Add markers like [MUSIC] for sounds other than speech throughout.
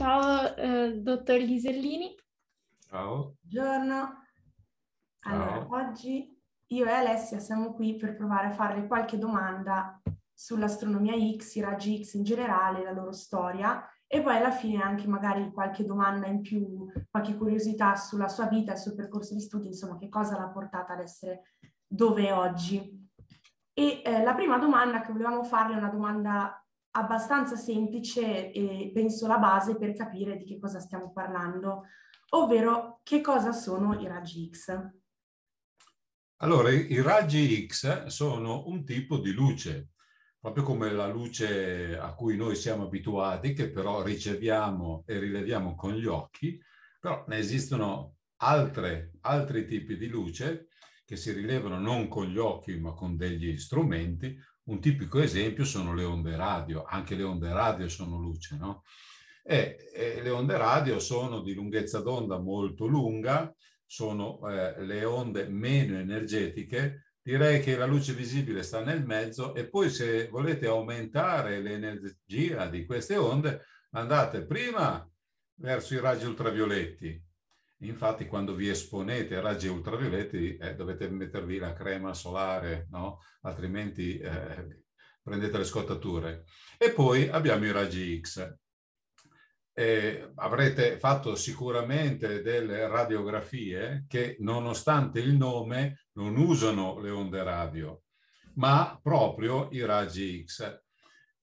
Ciao, eh, dottor Ghisellini. Ciao. Buongiorno. Allora, Ciao. oggi io e Alessia siamo qui per provare a farle qualche domanda sull'astronomia X, i raggi X in generale, la loro storia e poi alla fine anche magari qualche domanda in più, qualche curiosità sulla sua vita, sul percorso di studi, insomma che cosa l'ha portata ad essere dove è oggi. E eh, la prima domanda che volevamo farle è una domanda abbastanza semplice e penso la base per capire di che cosa stiamo parlando, ovvero che cosa sono i raggi X. Allora, i raggi X sono un tipo di luce, proprio come la luce a cui noi siamo abituati, che però riceviamo e rileviamo con gli occhi, però ne esistono altre, altri tipi di luce che si rilevano non con gli occhi ma con degli strumenti un tipico esempio sono le onde radio, anche le onde radio sono luce, no? E, e le onde radio sono di lunghezza d'onda molto lunga, sono eh, le onde meno energetiche, direi che la luce visibile sta nel mezzo e poi se volete aumentare l'energia di queste onde andate prima verso i raggi ultravioletti, Infatti quando vi esponete a raggi ultravioletti eh, dovete mettervi la crema solare, no? altrimenti eh, prendete le scottature. E poi abbiamo i raggi X. Eh, avrete fatto sicuramente delle radiografie che nonostante il nome non usano le onde radio, ma proprio i raggi X.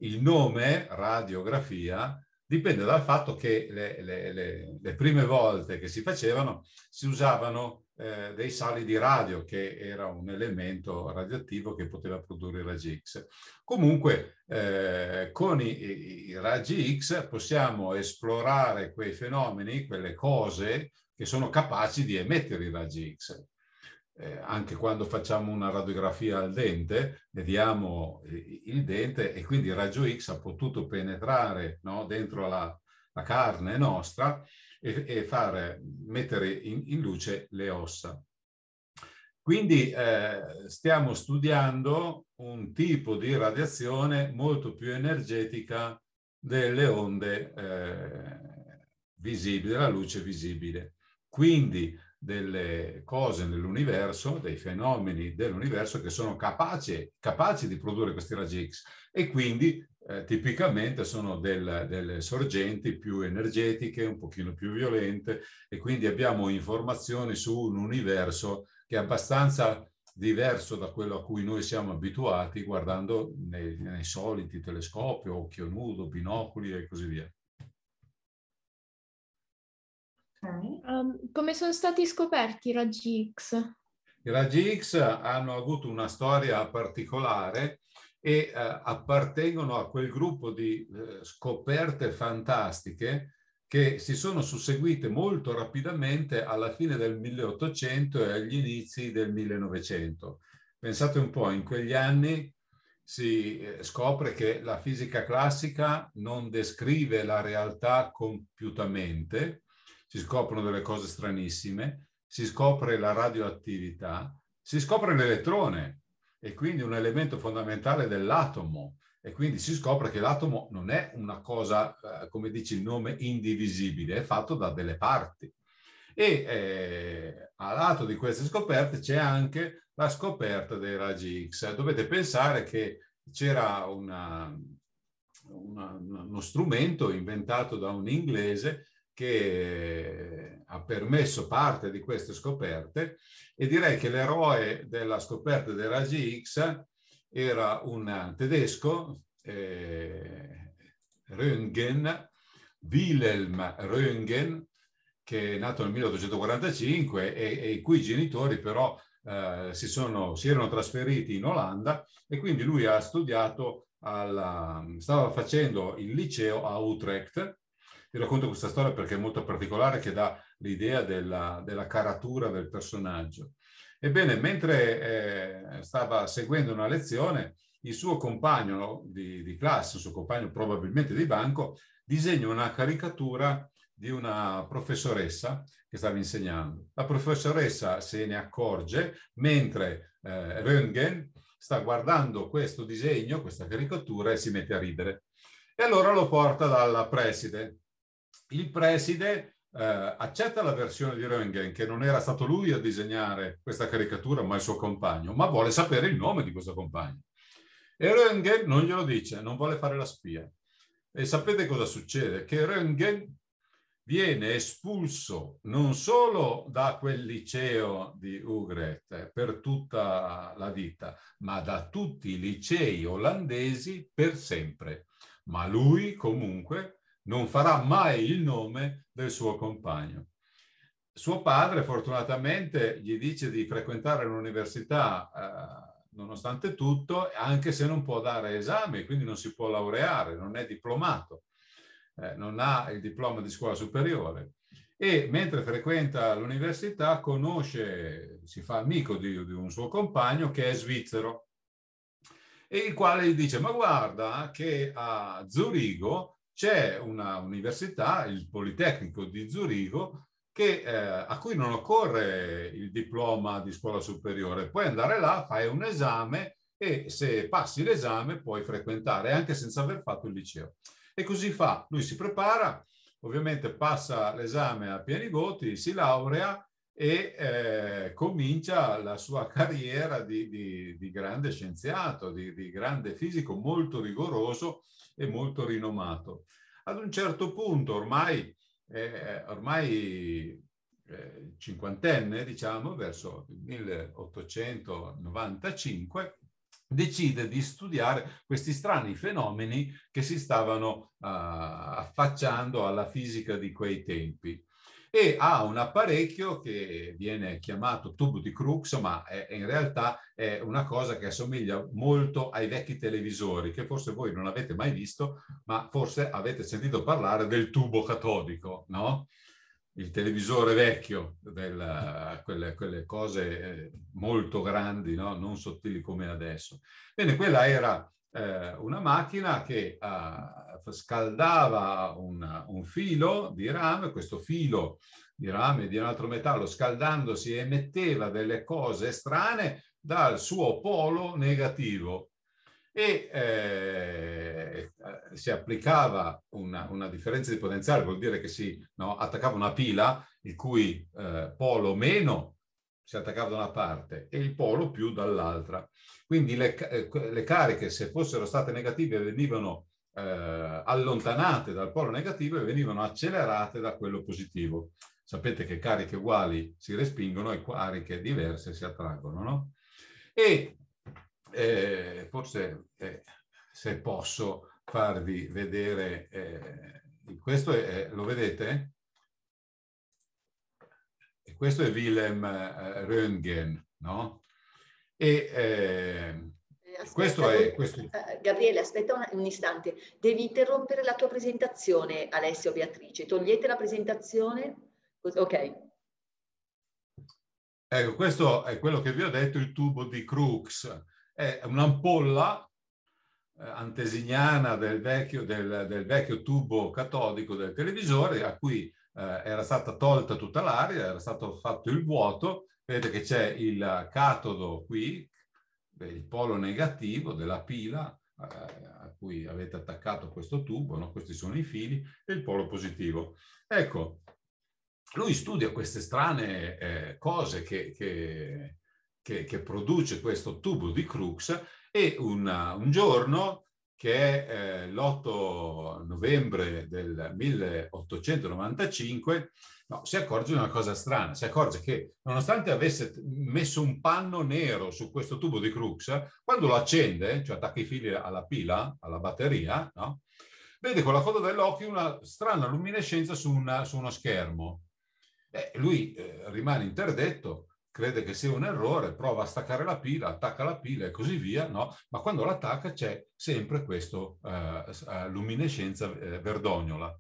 Il nome radiografia dipende dal fatto che le, le, le, le prime volte che si facevano si usavano eh, dei sali di radio, che era un elemento radioattivo che poteva produrre i raggi X. Comunque, eh, con i, i raggi X possiamo esplorare quei fenomeni, quelle cose che sono capaci di emettere i raggi X eh, anche quando facciamo una radiografia al dente, vediamo eh, il dente e quindi il raggio X ha potuto penetrare no, dentro la, la, carne nostra e, e fare, mettere in, in, luce le ossa. Quindi eh, stiamo studiando un tipo di radiazione molto più energetica delle onde eh, visibili, della luce visibile. Quindi delle cose nell'universo, dei fenomeni dell'universo che sono capaci, capaci di produrre questi raggi X e quindi eh, tipicamente sono del, delle sorgenti più energetiche, un pochino più violente e quindi abbiamo informazioni su un universo che è abbastanza diverso da quello a cui noi siamo abituati guardando nei, nei soliti telescopi, occhio nudo, binocoli e così via. Um, come sono stati scoperti i raggi X? I raggi X hanno avuto una storia particolare e eh, appartengono a quel gruppo di eh, scoperte fantastiche che si sono susseguite molto rapidamente alla fine del 1800 e agli inizi del 1900. Pensate un po', in quegli anni si eh, scopre che la fisica classica non descrive la realtà compiutamente, si scoprono delle cose stranissime, si scopre la radioattività, si scopre l'elettrone e quindi un elemento fondamentale dell'atomo e quindi si scopre che l'atomo non è una cosa, eh, come dice il nome, indivisibile, è fatto da delle parti. E eh, a lato di queste scoperte c'è anche la scoperta dei raggi X. Dovete pensare che c'era una, una, uno strumento inventato da un inglese che eh, ha permesso parte di queste scoperte e direi che l'eroe della scoperta dei raggi X era un tedesco, eh, Röntgen, Wilhelm Röntgen, che è nato nel 1845 e, e i cui genitori però eh, si, sono, si erano trasferiti in Olanda e quindi lui ha studiato, alla, stava facendo il liceo a Utrecht vi racconto questa storia perché è molto particolare, che dà l'idea della, della caratura del personaggio. Ebbene, mentre eh, stava seguendo una lezione, il suo compagno di, di, classe, il suo compagno probabilmente di banco, disegna una caricatura di una professoressa che stava insegnando. La professoressa se ne accorge mentre eh, Röntgen sta guardando questo disegno, questa caricatura e si mette a ridere. E allora lo porta dalla preside il preside eh, accetta la versione di Röntgen che non era stato lui a disegnare questa caricatura ma il suo compagno, ma vuole sapere il nome di questo compagno. E Röntgen non glielo dice, non vuole fare la spia. E sapete cosa succede? Che Röntgen viene espulso non solo da quel liceo di Ugret per tutta la vita, ma da tutti i licei olandesi per sempre. Ma lui comunque non farà mai il nome del suo compagno. Suo padre fortunatamente gli dice di frequentare l'università eh, nonostante tutto, anche se non può dare esami, quindi non si può laureare, non è diplomato, eh, non ha il diploma di scuola superiore. E mentre frequenta l'università conosce, si fa amico di, di un suo compagno che è svizzero e il quale gli dice ma guarda che a Zurigo c'è una università, il Politecnico di Zurigo, che, eh, a cui non occorre il diploma di scuola superiore. Puoi andare là, fai un esame e se passi l'esame puoi frequentare anche senza aver fatto il liceo. E così fa. Lui si prepara, ovviamente passa l'esame a pieni voti, si laurea e eh, comincia la sua [LAUGHS] carriera di, di, di grande scienziato, di, di, grande fisico molto rigoroso e molto rinomato. Ad un certo punto, ormai, eh, eh ormai eh, cinquantenne, diciamo, verso il 1895, decide di studiare questi strani fenomeni che si stavano uh, affacciando alla fisica di quei tempi e ha un apparecchio che viene chiamato tubo di Crux, ma è, in realtà è una cosa che assomiglia molto ai vecchi televisori, che forse voi non avete mai visto, ma forse avete sentito parlare del tubo catodico, no? Il televisore vecchio, della, quelle, quelle, cose eh, molto grandi, no? non sottili come adesso. Bene, quella era eh, una macchina che... Eh, scaldava un, un filo di rame, questo filo di rame di un altro metallo scaldandosi emetteva delle cose strane dal suo polo negativo e eh, eh, si applicava una, una, differenza di potenziale, vuol dire che si no, attaccava una pila il cui eh, polo meno si attaccava da una parte e il polo più dall'altra. Quindi le, eh, le, cariche, se fossero state negative, venivano eh, allontanate dal polo negativo e venivano accelerate da quello positivo. Sapete che cariche uguali si respingono e cariche diverse si attraggono, no? E eh, forse eh, se posso farvi vedere, eh, questo è, eh, lo vedete? questo è Wilhelm eh, Röntgen, no? E aspetta, questo è questo. Uh, Gabriele, aspetta un, un, istante. Devi interrompere la tua presentazione, Alessio Beatrice. Togliete la presentazione. Ok. Ecco, questo è quello che vi ho detto, il tubo di Crookes. È un'ampolla eh, antesignana del vecchio, del, del vecchio, tubo catodico del televisore a cui eh, era stata tolta tutta l'aria, era stato fatto il vuoto. Vedete che c'è il catodo qui, il polo negativo della pila eh, a cui avete attaccato questo tubo, no? questi sono i fili, e il polo positivo. Ecco, lui studia queste strane eh, cose che, che, che, che, produce questo tubo di Crux e una, un giorno che è eh, l'8 novembre del 1895 no, si accorge di una cosa strana, si accorge che nonostante avesse messo un panno nero su questo tubo di Crux, quando lo accende, cioè attacca i fili alla pila, alla batteria, no? vede con la coda dell'occhio una strana luminescenza su, una, su uno schermo. E eh, lui eh, rimane interdetto, crede che sia un errore, prova a staccare la pila, attacca la pila e così via, no? ma quando l'attacca c'è sempre questa eh, eh, luminescenza eh, verdognola.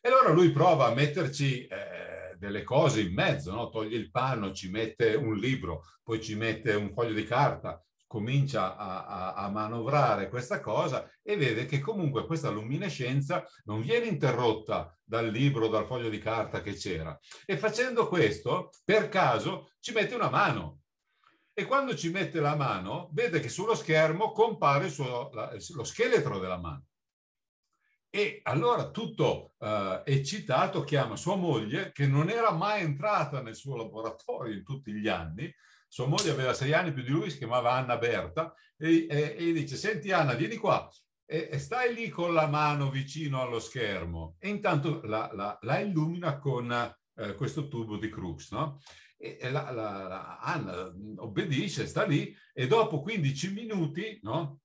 E allora lui prova a metterci eh, delle cose in mezzo, no? toglie il panno, ci mette un libro, poi ci mette un foglio di carta, comincia a, a, a, manovrare questa cosa e vede che comunque questa luminescenza non viene interrotta dal libro, dal foglio di carta che c'era. E facendo questo, per caso, ci mette una mano. E quando ci mette la mano, vede che sullo schermo compare suo, la, lo scheletro della mano. E allora tutto eh, eccitato chiama sua moglie, che non era mai entrata nel suo laboratorio in tutti gli anni, sua moglie aveva sei anni più di lui, si chiamava Anna Berta, e, e, e dice, senti Anna, vieni qua, e, stai lì con la mano vicino allo schermo e intanto la, la, la illumina con eh, questo tubo di Crux, no? E, e la, la, Anna obbedisce, sta lì e dopo 15 minuti, no?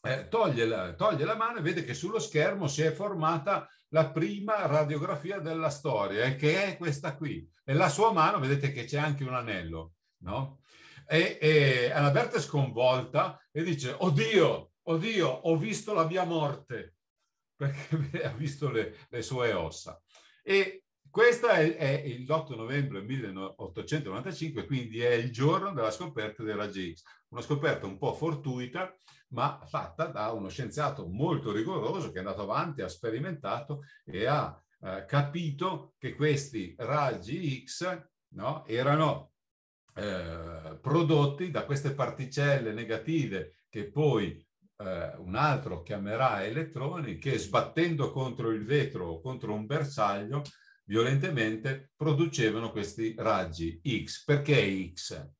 eh, toglie, toglie, la, mano e vede che sullo schermo si è formata la prima radiografia della storia, eh, che è questa qui. E la sua mano, vedete che c'è anche un anello, no? E, e Anaberta è sconvolta e dice, oddio, oddio, ho visto la mia morte, [LAUGHS] perché ha visto le, le sue ossa. E questo è, è l'8 novembre 1895, quindi è il giorno della scoperta della James, una scoperta un po' fortuita, ma fatta da uno scienziato molto rigoroso che è andato avanti, ha sperimentato e ha eh, capito che questi raggi X no, erano eh, prodotti da queste particelle negative che poi eh, un altro chiamerà elettroni che sbattendo contro il vetro o contro un bersaglio violentemente producevano questi raggi X. Perché X?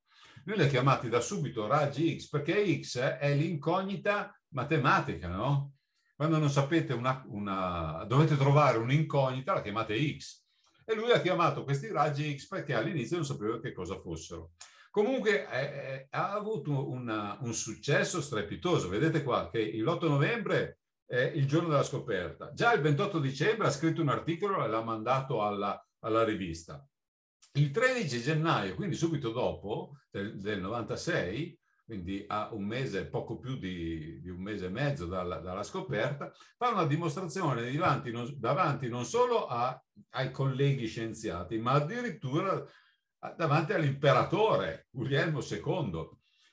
Noi li ha chiamati da subito raggi X perché X è l'incognita matematica, no? Quando non sapete una, una dovete trovare un'incognita, la chiamate X e lui ha chiamato questi raggi X perché all'inizio non sapeva che cosa fossero. Comunque eh, eh, ha avuto una, un successo strepitoso. Vedete qua che l'8 novembre è il giorno della scoperta. Già il 28 dicembre ha scritto un articolo e l'ha mandato alla, alla rivista. Il 13 gennaio, quindi subito dopo, del, del 96, quindi a un mese, poco più di, di un mese e mezzo dalla, dalla scoperta, fa una dimostrazione davanti non, davanti non solo a, ai colleghi scienziati, ma addirittura davanti all'imperatore Guglielmo II.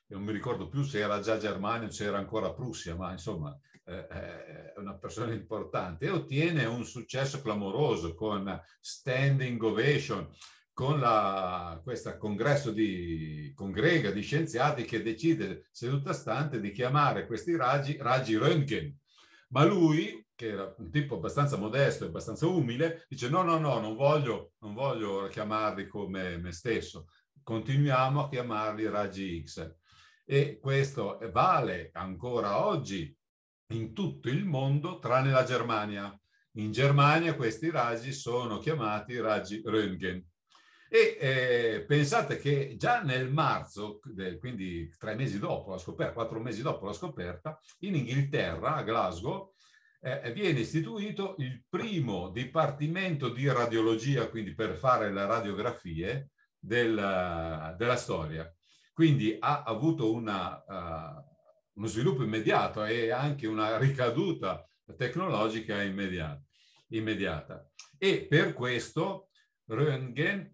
Non mi ricordo più se era già Germania o se era ancora Prussia, ma insomma eh, eh, è una persona importante e ottiene un successo clamoroso con standing ovation con la, questo congresso di congrega di scienziati che decide seduta stante di chiamare questi raggi raggi Röntgen. Ma lui, che era un tipo abbastanza modesto e abbastanza umile, dice no, no, no, non voglio, non voglio chiamarli come me stesso, continuiamo a chiamarli raggi X. E questo vale ancora oggi in tutto il mondo, tranne la Germania. In Germania questi raggi sono chiamati raggi Röntgen e eh, pensate che già nel marzo, eh, quindi tre mesi dopo la scoperta, quattro mesi dopo la scoperta, in Inghilterra, a Glasgow, eh, eh viene istituito il primo dipartimento di radiologia, quindi per fare le radiografie del, eh, della storia. Quindi ha avuto una, uh, uno sviluppo immediato e anche una ricaduta tecnologica immediata. immediata. E per questo Röntgen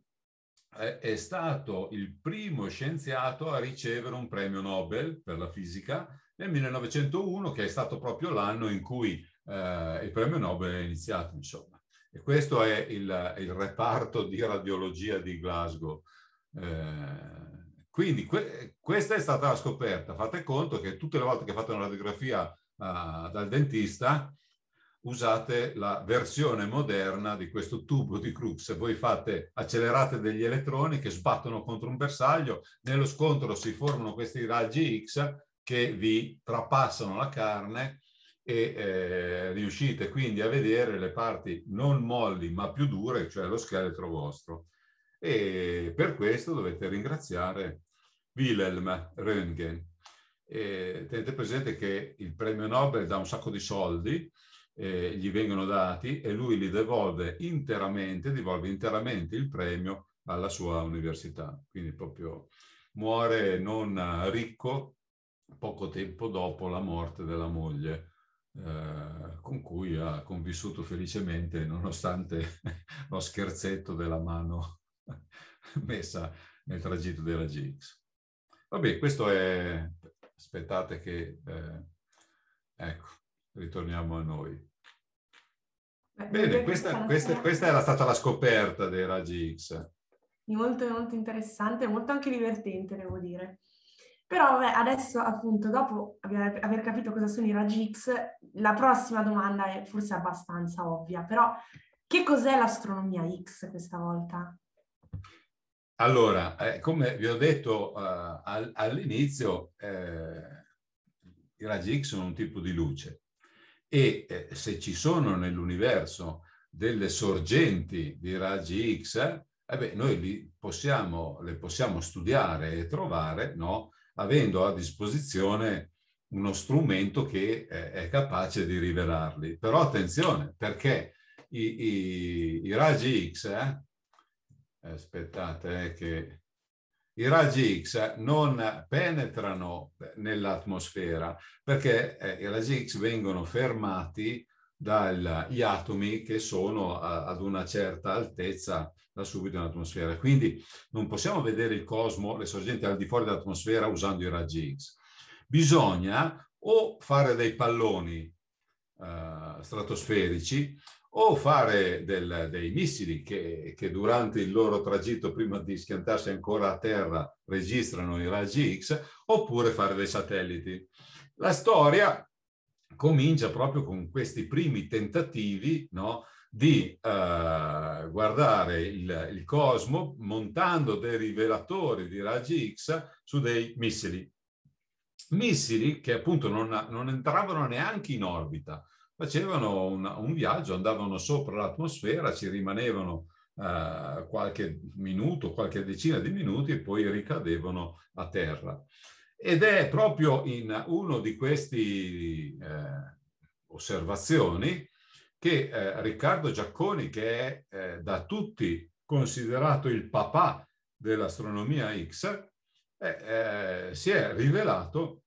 è stato il primo scienziato a ricevere un premio Nobel per la fisica nel 1901, che è stato proprio l'anno in cui eh, il premio Nobel è iniziato, insomma. E questo è il, il reparto di radiologia di Glasgow. Eh, quindi que- questa è stata la scoperta. Fate conto che tutte le volte che fate una radiografia uh, dal dentista, usate la versione moderna di questo tubo di Crookes. Voi fate, accelerate degli elettroni che sbattono contro un bersaglio, nello scontro si formano questi raggi X che vi trapassano la carne e eh, riuscite quindi a vedere le parti non molli ma più dure, cioè lo scheletro vostro. E per questo dovete ringraziare Wilhelm Röntgen. E tenete presente che il premio Nobel dà un sacco di soldi, eh, gli vengono dati e lui li devolve interamente, devolve interamente il premio alla sua università. Quindi proprio muore non eh, ricco poco tempo dopo la morte della moglie, eh, con cui ha convissuto felicemente nonostante [LAUGHS] lo scherzetto della mano [LAUGHS] messa nel tragitto della GX. Vabbè, questo è... aspettate che... Eh, ecco, ritorniamo a noi. Bene, questa, questa, questa, era stata la scoperta dei raggi X. Molto, molto interessante, molto anche divertente, devo dire. Però vabbè, adesso, appunto, dopo aver capito cosa sono i raggi X, la prossima domanda è forse abbastanza ovvia, però che cos'è l'astronomia X questa volta? Allora, eh, come vi ho detto eh, all'inizio, eh, i raggi X sono un tipo di luce e eh, se ci sono nell'universo delle sorgenti di raggi X, eh beh, noi possiamo, le possiamo studiare e trovare no? avendo a disposizione uno strumento che eh, è capace di rivelarli. Però attenzione, perché i, i, i raggi X, eh, aspettate eh, che i raggi X non penetrano nell'atmosfera perché eh, i raggi X vengono fermati dagli atomi che sono a, eh, ad una certa altezza da subito in atmosfera. Quindi non possiamo vedere il cosmo, le sorgenti al di fuori dell'atmosfera usando i raggi X. Bisogna o fare dei palloni eh, stratosferici o fare del, dei missili che, che, durante il loro tragitto, prima di schiantarsi ancora a terra, registrano i raggi X, oppure fare dei satelliti. La storia comincia proprio con questi primi tentativi no, di eh, guardare il, il cosmo montando dei rivelatori di raggi X su dei missili. Missili che appunto non, non entravano neanche in orbita, facevano una, un viaggio, andavano sopra l'atmosfera, ci rimanevano eh, qualche minuto, qualche decina di minuti e poi ricadevano a terra. Ed è proprio in una di queste eh, osservazioni che eh, Riccardo Giacconi, che è eh, da tutti considerato il papà dell'astronomia X, eh, eh si è rivelato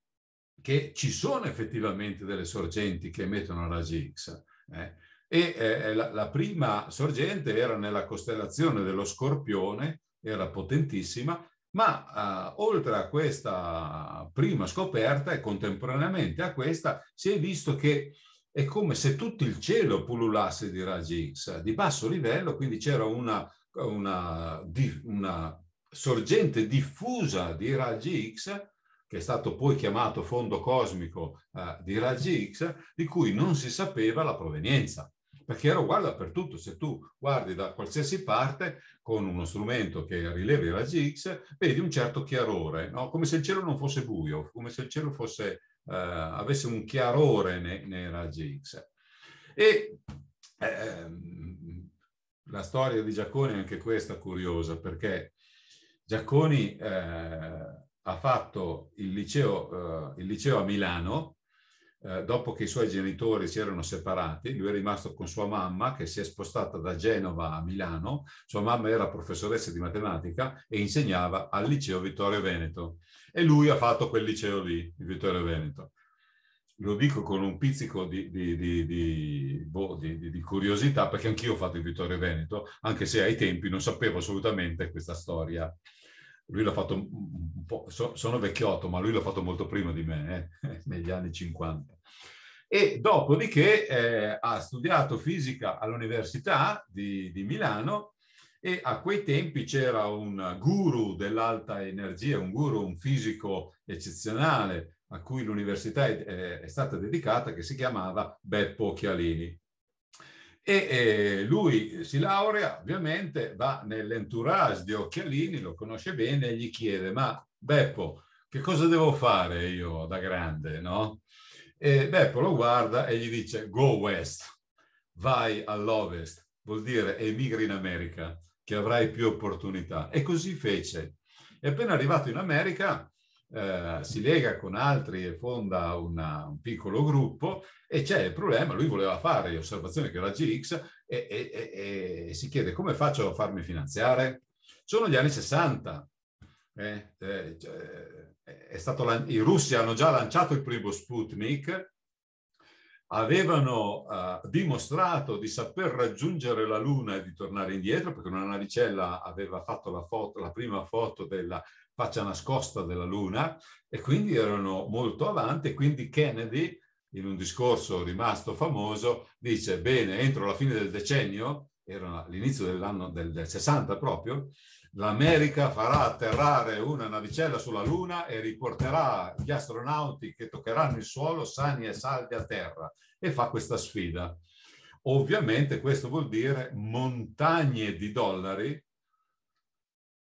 che ci sono effettivamente delle sorgenti che emettono raggi X. Eh? E eh, eh, la, la, prima sorgente era nella costellazione dello Scorpione, era potentissima, ma eh, oltre a questa prima scoperta e contemporaneamente a questa si è visto che è come se tutto il cielo pullulasse di raggi X di basso livello, quindi c'era una, una, una sorgente diffusa di raggi X che è stato poi chiamato fondo cosmico eh, di raggi X, di cui non si sapeva la provenienza, perché era uguale dappertutto. Se tu guardi da qualsiasi parte con uno strumento che rileva i raggi X, vedi un certo chiarore, no? come se il cielo non fosse buio, come se il cielo fosse, eh, avesse un chiarore nei, nei raggi X. E ehm, la storia di Giacconi è anche questa curiosa, perché Giacconi... Eh, ha fatto il liceo, eh, il liceo a Milano, eh, dopo che i suoi genitori si erano separati, lui è rimasto con sua mamma che si è spostata da Genova a Milano, sua mamma era professoressa di matematica e insegnava al liceo Vittorio Veneto e lui ha fatto quel liceo lì, il Vittorio Veneto. Lo dico con un pizzico di, di, di, boh, di curiosità perché anch'io ho fatto il Vittorio Veneto, anche se ai tempi non sapevo assolutamente questa storia lui l'ha fatto un po', so, sono vecchiotto, ma lui l'ha fatto molto prima di me, eh, [LAUGHS] negli anni 50. E dopodiché eh, ha studiato fisica all'Università di, di, Milano e a quei tempi c'era un guru dell'alta energia, un guru, un fisico eccezionale a cui l'università è, è stata dedicata, che si chiamava Beppo Chialini. E eh, lui si laurea, ovviamente va nell'entourage di Occhialini, lo conosce bene e gli chiede, ma Beppo, che cosa devo fare io da grande, no? E Beppo lo guarda e gli dice, go west, vai all'ovest, vuol dire emigri in America, che avrai più opportunità. E così fece. E appena arrivato in America, eh, si lega con altri e fonda una, un piccolo gruppo e c'è il problema, lui voleva fare l'osservazione che era GX e, e, e, e si chiede come faccio a farmi finanziare? Sono gli anni 60, eh, eh, cioè, eh lan- i russi hanno già lanciato il primo Sputnik, avevano uh, dimostrato di saper raggiungere la Luna e di tornare indietro, perché una navicella aveva fatto la, foto, la prima foto della faccia nascosta della Luna e quindi erano molto avanti. Quindi Kennedy, in un discorso rimasto famoso, dice, bene, entro la fine del decennio, era l'inizio dell'anno del, 60 proprio, l'America farà atterrare una navicella sulla Luna e riporterà gli astronauti che toccheranno il suolo sani e salvi a terra e fa questa sfida. Ovviamente questo vuol dire montagne di dollari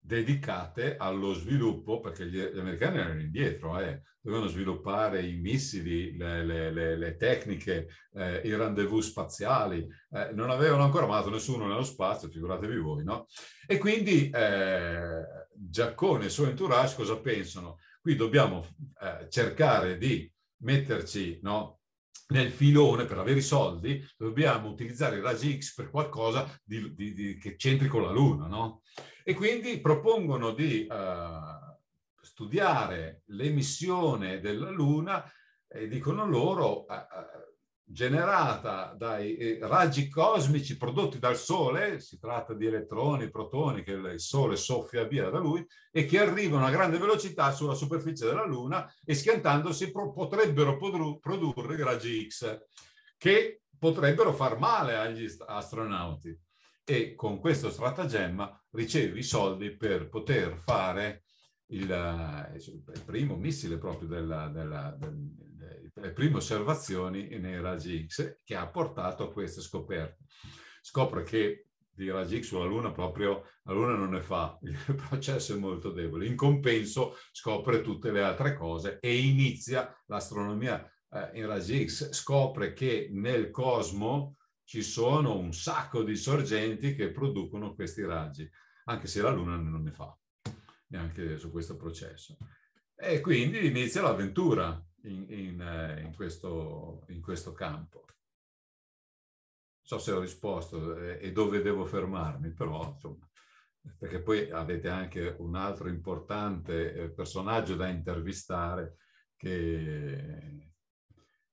dedicate allo sviluppo, perché gli, gli americani erano indietro, eh, dovevano sviluppare i missili, le, le, le, le tecniche, eh, i rendezvous spaziali, eh, non avevano ancora mandato nessuno nello spazio, figuratevi voi, no? E quindi eh, Giaccone e il suo entourage cosa pensano? Qui dobbiamo eh, cercare di metterci no, nel filone per avere i soldi, dobbiamo utilizzare i raggi X per qualcosa di, di, di, che c'entri con la Luna, no? e quindi propongono di eh, studiare l'emissione della Luna, e dicono loro, eh, eh generata dai eh, raggi cosmici prodotti dal Sole, si tratta di elettroni, protoni che il Sole soffia via da lui, e che arrivano a grande velocità sulla superficie della Luna e schiantandosi potrebbero produrre raggi X che potrebbero far male agli astronauti. E con questo stratagemma ricevi i soldi per poter fare eh, il, il primo missile proprio della, della, del, le prime osservazioni nei raggi X che ha portato a queste scoperte. Scopre che di raggi X sulla Luna proprio la Luna non ne fa, [LAUGHS] il processo è molto debole. In compenso scopre tutte le altre cose e inizia l'astronomia eh, in raggi X, scopre che nel cosmo ci sono un sacco di sorgenti che producono questi raggi, anche se la Luna non ne fa, neanche su questo processo. E quindi inizia l'avventura in, in, eh, in, questo, in questo, campo. Non so se ho risposto eh, e dove devo fermarmi, però insomma, perché poi avete anche un altro importante eh, personaggio da intervistare che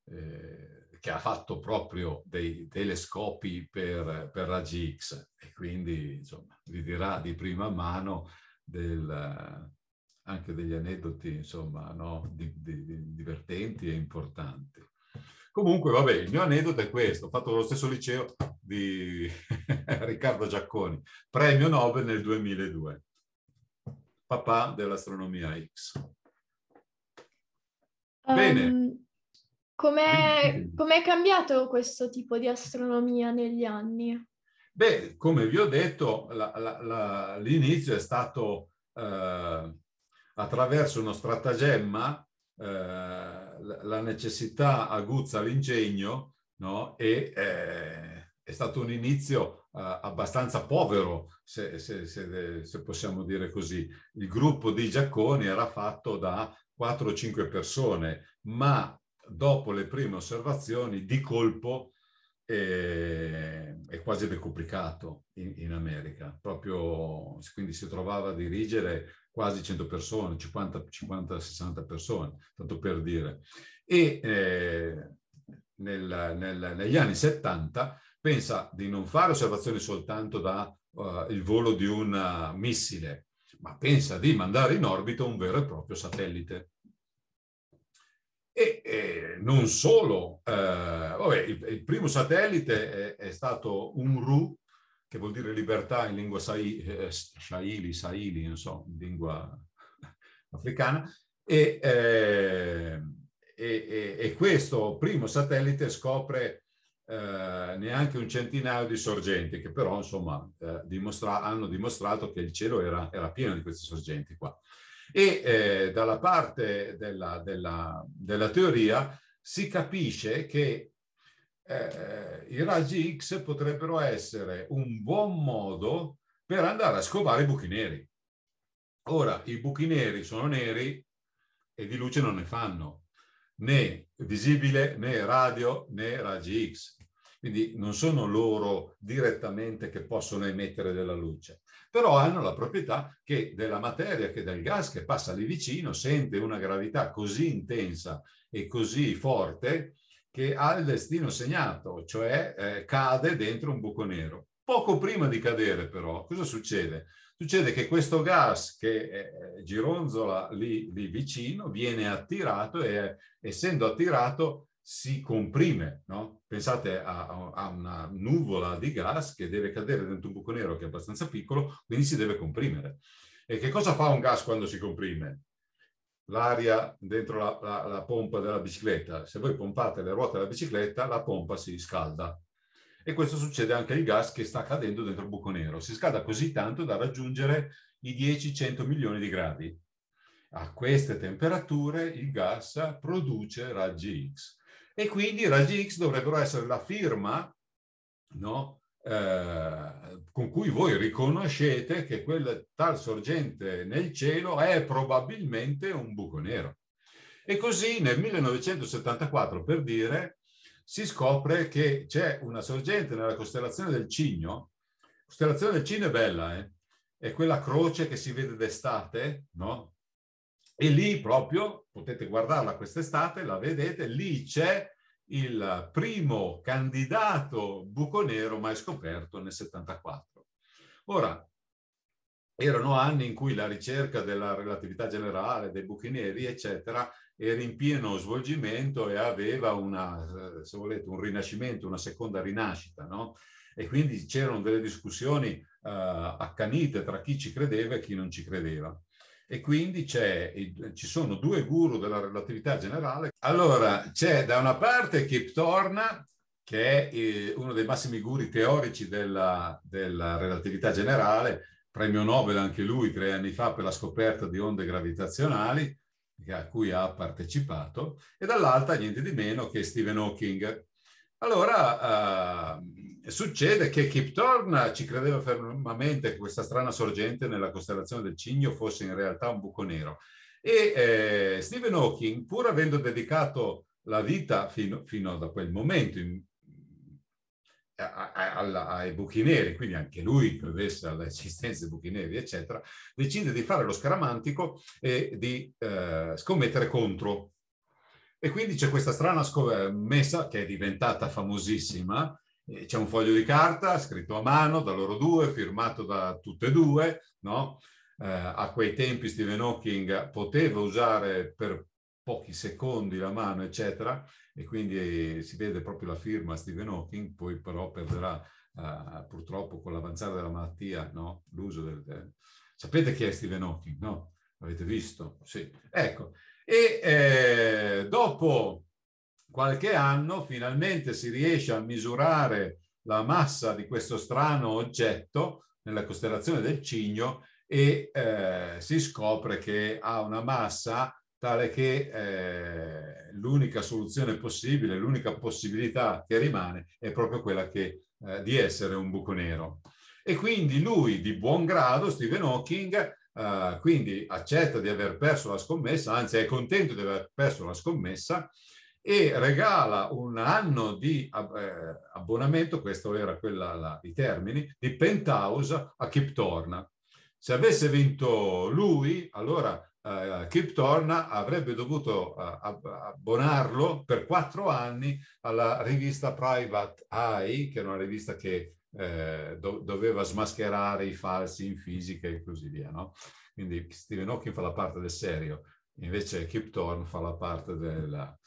eh, che ha fatto proprio dei telescopi per, per raggi X e quindi insomma, vi dirà di prima mano del, anche degli aneddoti insomma, no? di, di, di, divertenti e importanti. Comunque, vabbè, il mio aneddoto è questo, ho fatto lo stesso liceo di [LAUGHS] Riccardo Giacconi, premio Nobel nel 2002, papà dell'astronomia X. Ehm, Bene. Come è cambiato questo tipo di astronomia negli anni? Beh, come vi ho detto, la, la, la, l'inizio è stato eh, attraverso uno stratagemma, eh, la necessità aguzza l'ingegno, no? e eh, è stato un inizio eh, abbastanza povero, se, se, se, se possiamo dire così. Il gruppo di Giacconi era fatto da 4-5 persone, ma dopo le prime osservazioni, di colpo è, eh, è quasi decuplicato in, in, America. Proprio, quindi si trovava a dirigere quasi 100 persone, 50-60 persone, tanto per dire. E eh, nel, nel, negli anni 70 pensa di non fare osservazioni soltanto dal eh, uh, volo di un missile, ma pensa di mandare in orbita un vero e proprio satellite e, e non solo, eh, vabbè, il, il, primo satellite è, è stato Unru, che vuol dire libertà in lingua sai, eh, Shaili, Saili, non so, lingua africana, e, eh, e, e, questo primo satellite scopre eh, neanche un centinaio di sorgenti, che però insomma eh, dimostra, hanno dimostrato che il cielo era, era pieno di queste sorgenti qua. E eh, dalla parte della, della, della, teoria si capisce che eh, i raggi X potrebbero essere un buon modo per andare a scovare i buchi neri. Ora, i buchi neri sono neri e di luce non ne fanno, né visibile, né radio, né raggi X. Quindi non sono loro direttamente che possono emettere della luce però hanno la proprietà che della materia, che del gas che passa lì vicino, sente una gravità così intensa e così forte che ha il destino segnato, cioè eh, cade dentro un buco nero. Poco prima di cadere però, cosa succede? Succede che questo gas che eh, gironzola lì, lì, vicino viene attirato e essendo attirato si comprime, no? Pensate a, a, una nuvola di gas che deve cadere dentro un buco nero che è abbastanza piccolo, quindi si deve comprimere. E che cosa fa un gas quando si comprime? L'aria dentro la, la, la pompa della bicicletta. Se voi pompate le ruote della bicicletta, la pompa si scalda. E questo succede anche al gas che sta cadendo dentro il buco nero. Si scalda così tanto da raggiungere i 10-100 milioni di gradi. A queste temperature il gas produce raggi X e quindi i raggi X dovrebbero essere la firma no? eh, con cui voi riconoscete che quel tal sorgente nel cielo è probabilmente un buco nero. E così nel 1974, per dire, si scopre che c'è una sorgente nella costellazione del Cigno. La costellazione del Cigno è bella, eh? è quella croce che si vede d'estate, no? E lì proprio potete guardarla quest'estate, la vedete, lì c'è il primo candidato buco nero mai scoperto nel 74. Ora, erano anni in cui la ricerca della relatività generale, dei buchi neri, eccetera, era in pieno svolgimento e aveva una, eh, se volete, un rinascimento, una seconda rinascita, no? E quindi c'erano delle discussioni eh, accanite tra chi ci credeva e chi non ci credeva. E quindi ci sono due guru della relatività generale. Allora, c'è da una parte Kip Torna, che è eh, uno dei massimi guri teorici della, della relatività generale, premio Nobel anche lui tre anni fa per la scoperta di onde gravitazionali, a cui ha partecipato, e dall'altra niente di meno che Stephen Hawking. Allora, eh, Succede che Kip Torna ci credeva fermamente che questa strana sorgente nella costellazione del Cigno fosse in realtà un buco nero e eh, Stephen Hawking, pur avendo dedicato la vita fino, fino da quel momento in, a, a, alla, ai buchi neri, quindi anche lui credesse all'esistenza dei buchi neri, eccetera, decide di fare lo scaramantico e di eh, scommettere contro. E quindi c'è questa strana scommessa che è diventata famosissima, c'è un foglio di carta scritto a mano da loro due, firmato da tutte e due, no? eh, a quei tempi Stephen Hawking poteva usare per pochi secondi la mano, eccetera, e quindi si vede proprio la firma Stephen Hawking, poi però perderà eh, purtroppo con l'avanzare della malattia no? l'uso del... Sapete chi è Stephen Hawking, no? L'avete visto? Sì. Ecco, e eh, dopo qualche anno finalmente si riesce a misurare la massa di questo strano oggetto nella costellazione del Cigno e eh, si scopre che ha una massa tale che eh, l'unica soluzione possibile, l'unica possibilità che rimane è proprio quella che, eh, di essere un buco nero. E quindi lui, di buon grado, Stephen Hawking, eh, quindi accetta di aver perso la scommessa, anzi è contento di aver perso la scommessa, e regala un anno di eh, abbonamento, questo era quella, la, i termini, di Penthouse a Kip Torna. Se avesse vinto lui, allora eh, Kip Torna avrebbe dovuto eh, abbonarlo per quattro anni alla rivista Private Eye, che era una rivista che eh, do, doveva smascherare i falsi in fisica e così via. No? Quindi Stephen Hawking fa la parte del serio, invece Kip Torna fa la parte della,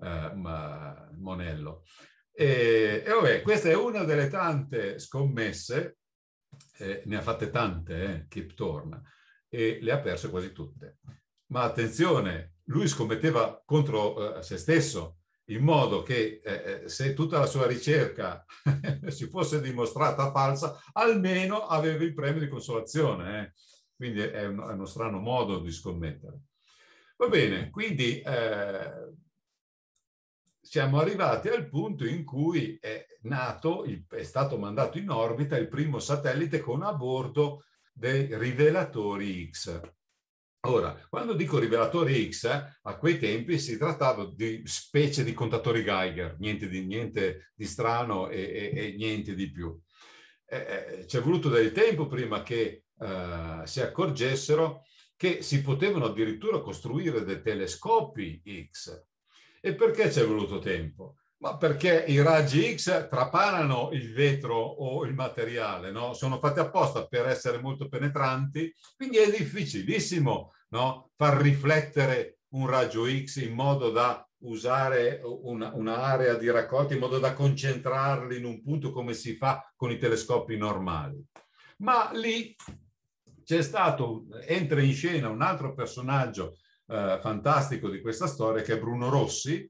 eh, Monello. E, e vabbè, questa è una delle tante scommesse, eh, ne ha fatte tante, eh, Kip Thorne, e le ha perse quasi tutte. Ma attenzione, lui scommetteva contro eh, se stesso, in modo che eh, eh se tutta la sua ricerca [LAUGHS] si fosse dimostrata falsa, almeno aveva il premio di consolazione. Eh. Quindi è, un, è, uno strano modo di scommettere. Va bene, quindi eh, siamo arrivati al punto in cui è nato, è stato mandato in orbita il primo satellite con a bordo dei rivelatori X. Ora, quando dico rivelatori X, eh, a quei tempi si trattava di specie di contatori Geiger, niente di, niente di strano e, e, e, niente di più. Eh, eh, ci è voluto del tempo prima che eh, si accorgessero che si potevano addirittura costruire dei telescopi X e perché ci è voluto tempo? Ma perché i raggi X trapanano il vetro o il materiale, no? sono fatti apposta per essere molto penetranti, quindi è difficilissimo no? far riflettere un raggio X in modo da usare un'area di raccolta in modo da concentrarli in un punto come si fa con i telescopi normali. Ma lì c'è stato, entra in scena un altro personaggio eh, fantastico di questa storia che è Bruno Rossi,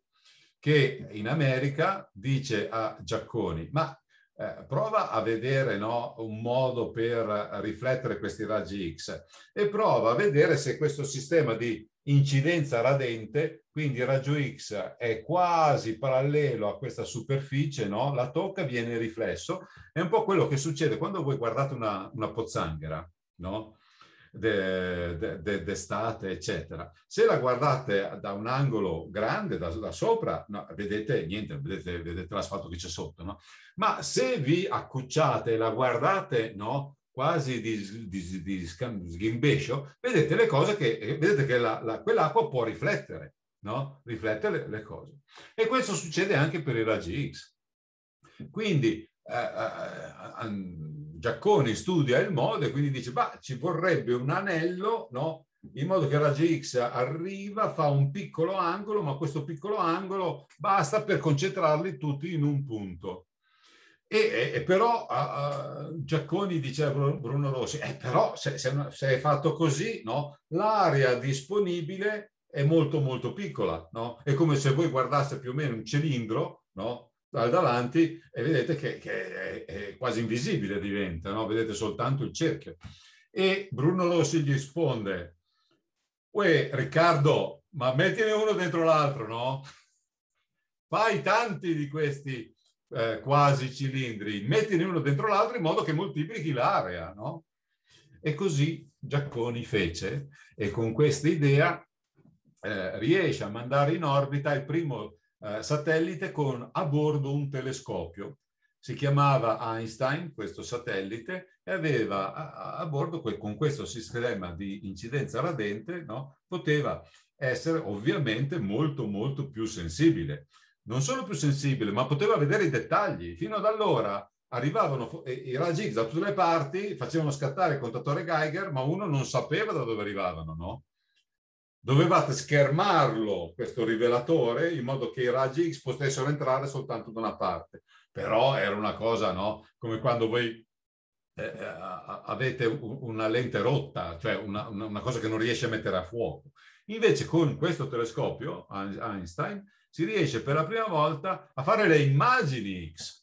che in America dice a Giacconi, ma eh, prova a vedere no, un modo per riflettere questi raggi X e prova a vedere se questo sistema di incidenza radente, quindi raggio X è quasi parallelo a questa superficie, no? la tocca viene riflesso, è un po' quello che succede quando voi guardate una, una pozzanghera, no? d'estate, de, de, eccetera. Se la guardate da un angolo grande, da, da sopra, no, vedete niente, vedete, vedete l'asfalto che c'è sotto, no? Ma se vi accucciate e la guardate, no? quasi di, di, di sghimbescio, vedete le cose che, eh, vedete che la, la, quell'acqua può riflettere, no? Riflette le, le cose. E questo succede anche per i raggi X. Quindi eh, eh, eh, Giacconi studia il modo e quindi dice, ma ci vorrebbe un anello, no? in modo che la GX arriva, fa un piccolo angolo, ma questo piccolo angolo basta per concentrarli tutti in un punto. E, e però uh, Giacconi dice a Bruno Rossi, eh, però se, se, se è fatto così, no? l'area disponibile è molto molto piccola, no? è come se voi guardaste più o meno un cilindro, no? dal davanti e vedete che, che è, è, quasi invisibile diventa, no? vedete soltanto il cerchio. E Bruno Rossi gli risponde, uè Riccardo, ma mettine uno dentro l'altro, no? Fai tanti di questi eh, quasi cilindri, mettine uno dentro l'altro in modo che moltiplichi l'area, no? E così Giacconi fece e con questa idea eh, riesce a mandare in orbita il primo eh, satellite con a bordo un telescopio. Si chiamava Einstein questo satellite e aveva a, a bordo que, con questo sistema di incidenza radente, no, poteva essere ovviamente molto molto più sensibile. Non solo più sensibile, ma poteva vedere i dettagli. Fino ad allora arrivavano i raggi da tutte le parti, facevano scattare il contatore Geiger, ma uno non sapeva da dove arrivavano, no? dovevate schermarlo, questo rivelatore, in modo che i raggi X potessero entrare soltanto da una parte. Però era una cosa, no? Come quando voi eh, eh avete una lente rotta, cioè una, una cosa che non riesce a mettere a fuoco. Invece con questo telescopio, Einstein, si riesce per la prima volta a fare le immagini X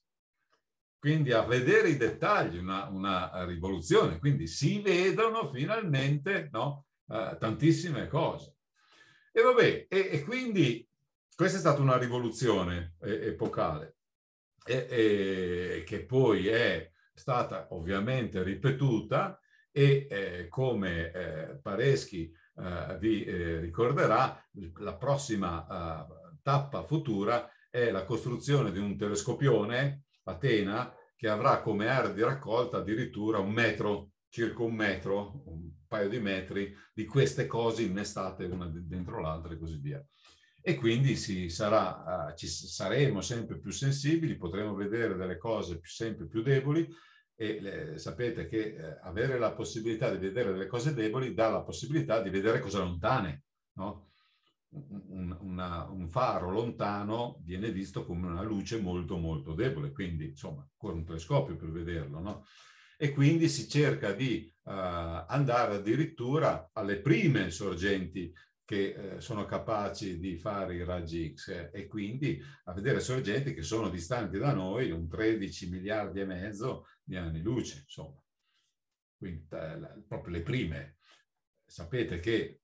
quindi a vedere i dettagli, una, una, rivoluzione, quindi si vedono finalmente no, eh, tantissime cose. E vabbè, e, e, quindi questa è stata una rivoluzione eh, epocale e, e, che poi è stata ovviamente ripetuta e eh, come eh, Pareschi eh, vi eh, ricorderà, la prossima tappa futura è la costruzione di un telescopione, Atena, che avrà come area di raccolta addirittura un metro, circa un metro, un paio di metri di queste cose innestate una dentro l'altra e così via. E quindi sarà, ah, ci saremo sempre più sensibili, potremo vedere delle cose più, sempre più deboli e le, sapete che eh, avere la possibilità di vedere delle cose deboli dà la possibilità di vedere cose lontane. No? Un, una, un, faro lontano viene visto come una luce molto molto debole, quindi insomma con un telescopio per vederlo. No? e quindi si cerca di uh, andare addirittura alle prime sorgenti che eh, sono capaci di fare i raggi X eh, e quindi a vedere sorgenti che sono distanti da noi un 13 miliardi e mezzo di anni luce, insomma. Quindi eh, proprio le prime. Sapete che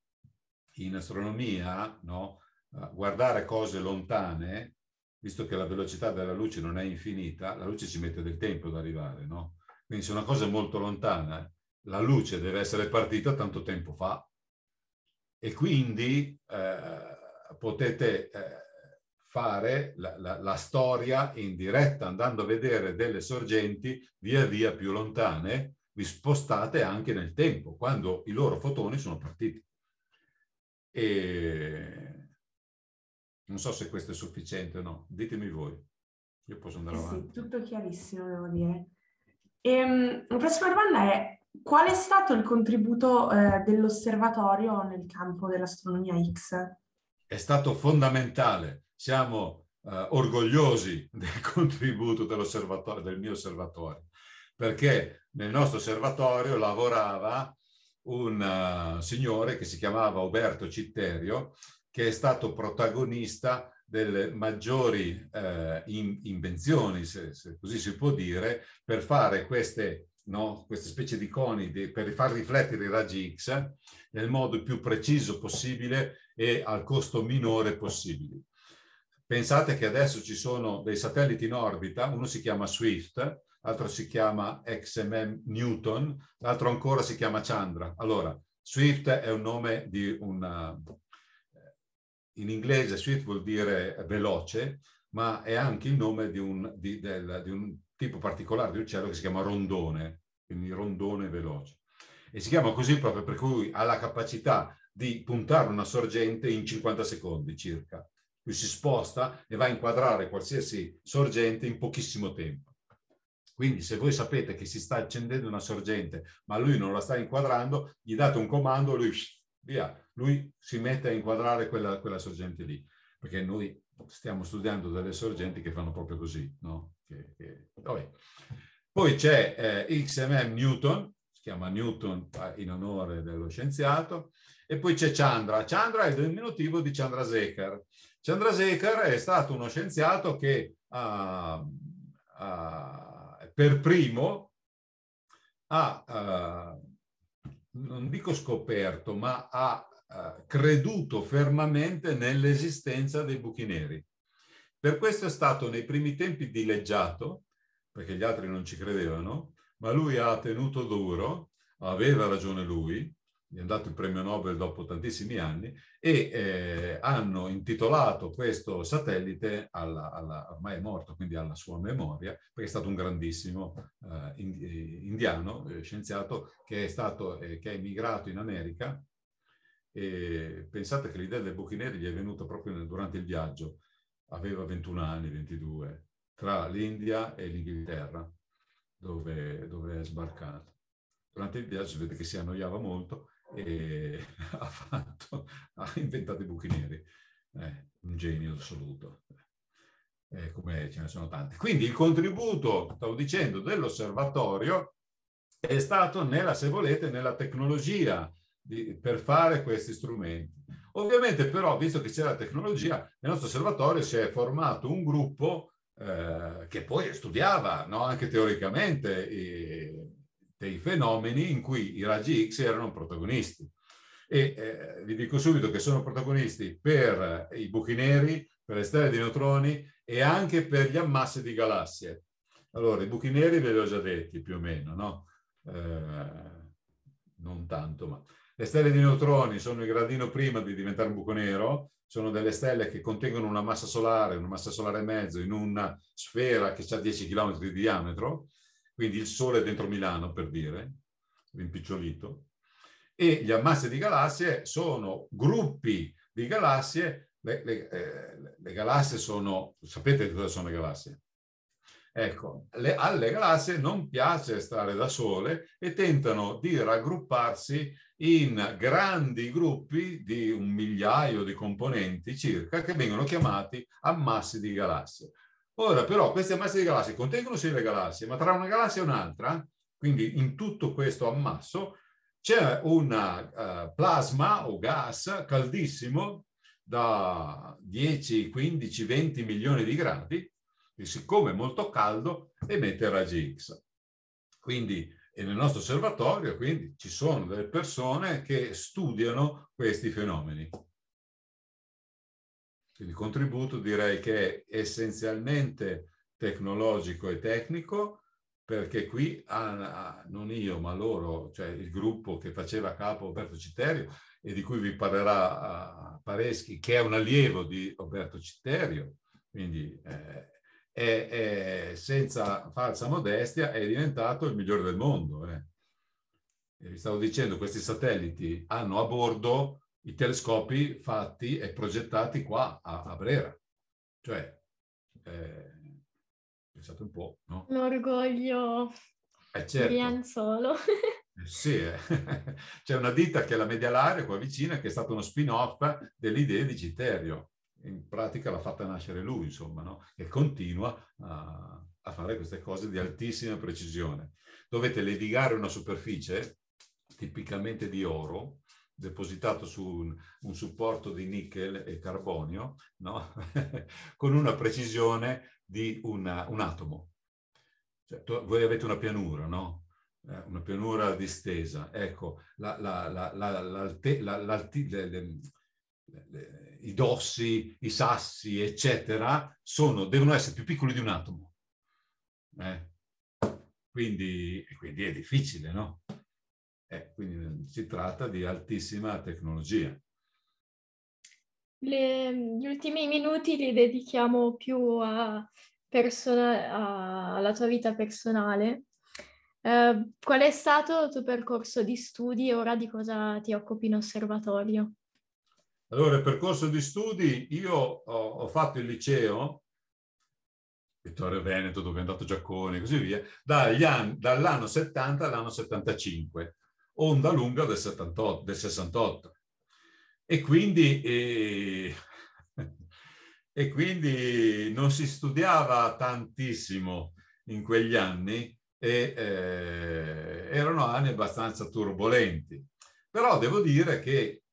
in astronomia, no, eh, guardare cose lontane, visto che la velocità della luce non è infinita, la luce ci mette del tempo ad arrivare, no? Quindi se una cosa è molto lontana, la luce deve essere partita tanto tempo fa e quindi eh, potete eh, fare la, la, la, storia in diretta andando a vedere delle sorgenti via via più lontane, vi spostate anche nel tempo, quando i loro fotoni sono partiti. E... Non so se questo è sufficiente o no, ditemi voi. Io posso andare avanti. sì, tutto chiarissimo, devo dire. E, ehm, la prossima domanda è qual è stato il contributo eh, dell'osservatorio nel campo dell'astronomia X? È stato fondamentale, siamo eh, orgogliosi [LAUGHS] del contributo dell'osservatorio, del mio osservatorio, perché nel nostro osservatorio lavorava un uh, signore che si chiamava Oberto Citterio, che è stato protagonista delle maggiori eh, in, invenzioni, se, se, così si può dire, per fare queste, no, queste specie di coni, di, per far riflettere i raggi X nel modo più preciso possibile e al costo minore possibile. Pensate che adesso ci sono dei satelliti in orbita, uno si chiama Swift, l'altro si chiama XMM Newton, l'altro ancora si chiama Chandra. Allora, Swift è un nome di una, in inglese sweet vuol dire veloce, ma è anche il nome di un, di, del, di un tipo particolare di uccello che si chiama rondone, quindi rondone veloce. E si chiama così proprio per cui ha la capacità di puntare una sorgente in 50 secondi circa. Lui si sposta e va a inquadrare qualsiasi sorgente in pochissimo tempo. Quindi se voi sapete che si sta accendendo una sorgente, ma lui non la sta inquadrando, gli date un comando, lui via, lui si mette a inquadrare quella, quella sorgente lì, perché noi stiamo studiando delle sorgenti che fanno proprio così, no? Che, che... Poi c'è eh, XMM Newton, si chiama Newton ah, in onore dello scienziato, e poi c'è Chandra. Chandra è il diminutivo di Chandra Chandra Chandrasekhar è stato uno scienziato che ah, ah, per primo ha ah, non dico scoperto, ma ha eh, creduto fermamente nell'esistenza dei buchi neri. Per questo è stato nei primi tempi dileggiato, perché gli altri non ci credevano, ma lui ha tenuto duro, aveva ragione lui, gli è andato il premio Nobel dopo tantissimi anni, e eh, hanno intitolato questo satellite, alla, alla, ormai è morto, quindi alla sua memoria, perché è stato un grandissimo eh, eh indiano, eh, scienziato, che è, stato, eh, che è emigrato in America. E pensate che l'idea dei buchi neri gli è venuta proprio durante il viaggio, aveva 21 anni, 22, tra l'India e l'Inghilterra, dove, dove è sbarcato durante il viaggio vede che si annoiava molto e [LAUGHS] ha, fatto, ha inventato i buchi neri. Eh, un genio assoluto. Eh, come ce ne sono tanti. Quindi il contributo, stavo dicendo, dell'osservatorio è stato nella, se volete, nella tecnologia di, per fare questi strumenti. Ovviamente però, visto che c'è la tecnologia, nel nostro osservatorio si è formato un gruppo eh, che poi studiava no? anche teoricamente dei fenomeni in cui i raggi X erano protagonisti. E eh, vi dico subito che sono protagonisti per i buchi neri, per le stelle di neutroni e anche per gli ammassi di galassie. Allora, i buchi neri ve li ho già detti più o meno, no? Eh, non tanto, ma... Le stelle di neutroni sono il gradino prima di diventare un buco nero, sono delle stelle che contengono una massa solare, una massa solare e mezzo, in una sfera che ha 10 km di diametro, quindi il Sole dentro Milano, per dire, rimpicciolito, e gli ammassi di galassie sono gruppi di galassie, le, le, eh, le galassie sono, sapete cosa sono le galassie? Ecco, le, alle galassie non piace stare da sole e tentano di raggrupparsi in grandi gruppi di un migliaio di componenti circa che vengono chiamati ammassi di galassie. Ora però queste ammasse di galassie contengono sì le galassie, ma tra una galassia e un'altra, quindi in tutto questo ammasso, c'è un uh, eh, plasma o gas caldissimo da 10, 15, 20 milioni di gradi, e siccome è molto caldo, emette raggi X. Quindi nel nostro osservatorio quindi, ci sono delle persone che studiano questi fenomeni. Quindi il contributo direi che è essenzialmente tecnologico e tecnico, perché qui ah, non io, ma loro, cioè il gruppo che faceva capo Roberto Citerio e di cui vi parlerà Pareschi, che è un allievo di Roberto Citerio, quindi eh, è, è, senza falsa modestia è diventato il migliore del mondo. Eh. vi stavo dicendo, questi satelliti hanno a bordo i telescopi fatti e progettati qua a, a Brera. Cioè, eh, pensate un po', no? L'orgoglio eh certo. di Anzolo. [LAUGHS] Eh, sì, eh. [LAUGHS] c'è una ditta che è la Medialaria qua vicina che è stato uno spin-off dell'idea di Citerio. In pratica l'ha fatta nascere lui, insomma, no? e continua a, a fare queste cose di altissima precisione. Dovete levigare una superficie tipicamente di oro, depositato su un, un, supporto di nickel e carbonio, no? [LAUGHS] con una precisione di una, un atomo. Cioè, tu, voi avete una pianura, no? eh, una pianura distesa. Ecco, la, la, la, le, le, le, i dossi, i sassi, eccetera, sono, devono essere più piccoli di un atomo. Eh? Quindi, quindi è difficile, no? Eh, quindi si tratta di altissima tecnologia. Le, gli ultimi minuti li dedichiamo più a persona, a, alla tua vita personale. Eh, qual è stato il tuo percorso di studi e ora di cosa ti occupi in osservatorio? Allora, il percorso di studi, io ho, ho fatto il liceo, Vittorio Veneto, dove è andato Giacconi e così via, anni, dall'anno 70 all'anno 75 onda lunga del, 78, del 68. E quindi, eh, [LAUGHS] e quindi, non si studiava tantissimo in quegli anni e eh, erano anni abbastanza turbolenti. Però devo dire che,